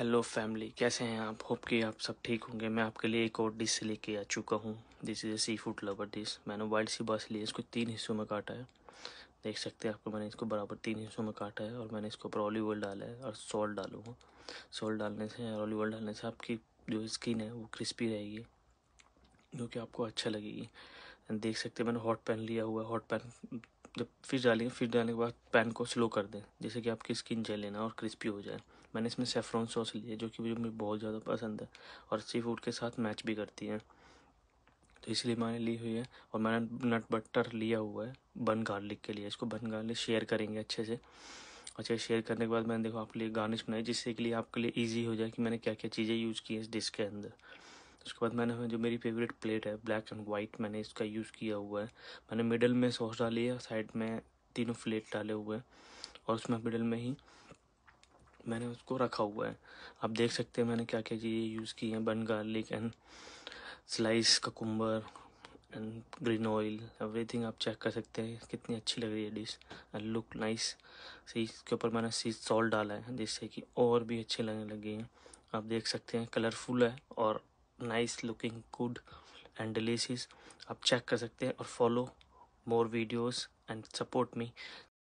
hello family कैसे हैं आप होप कि आप सब ठीक होंगे मैं आपके लिए एक और डिश लेके आ चुका हूँ this is a seafood lover dish मैंने वाइल्ड सी बस ली इसको तीन हिस्सों में काटा है देख सकते हैं आपको मैंने इसको बराबर तीन हिस्सों में काटा है और मैंने इसको ऊपर ऑलिव ऑयल डाला है और सॉल्ट डालूंगा सॉल्ट डालने से और ऑलिव ऑयल डालने से आपकी जो स्किन है वो क्रिस्पी रहेगी जो कि आपको अच्छा लगेगी देख सकते हैं मैंने हॉट पैन लिया हुआ है हॉट पैन जब फिश डालेंगे फिश डालने के बाद पैन को स्लो कर दें जैसे कि आपकी स्किन जले ना और क्रिस्पी हो जाए मैंने इसमें सेफ्रॉन सॉस ली है जो कि मुझे बहुत ज़्यादा पसंद है और सी फूड के साथ मैच भी करती है तो इसलिए मैंने ली हुई है और मैंने नट बटर लिया हुआ है बन गार्लिक के लिए इसको बन गार्लिक शेयर करेंगे अच्छे से अच्छा शेयर करने के बाद मैंने देखो आपके लिए गार्निश बनाई जिससे के लिए आपके लिए ईजी हो जाए कि मैंने क्या क्या चीज़ें यूज़ की हैं इस डिश के अंदर उसके बाद मैंने जो मेरी फेवरेट प्लेट है ब्लैक एंड वाइट मैंने इसका यूज़ किया हुआ है मैंने मिडल में सॉस डाली है साइड में तीनों प्लेट डाले हुए हैं और उसमें मिडल में ही मैंने उसको रखा हुआ है आप देख सकते हैं मैंने क्या क्या चीज़ें यूज़ की हैं बन garlic and slice cucumber and green oil everything आप चेक कर सकते हैं कितनी अच्छी लग रही है डिश एंड लुक नाइस सही इसके ऊपर मैंने सी सॉल्ट डाला है जिससे कि और भी अच्छे लगने लग हैं आप देख सकते हैं कलरफुल है और nice looking good and delicious आप चेक कर सकते हैं और follow more videos and support me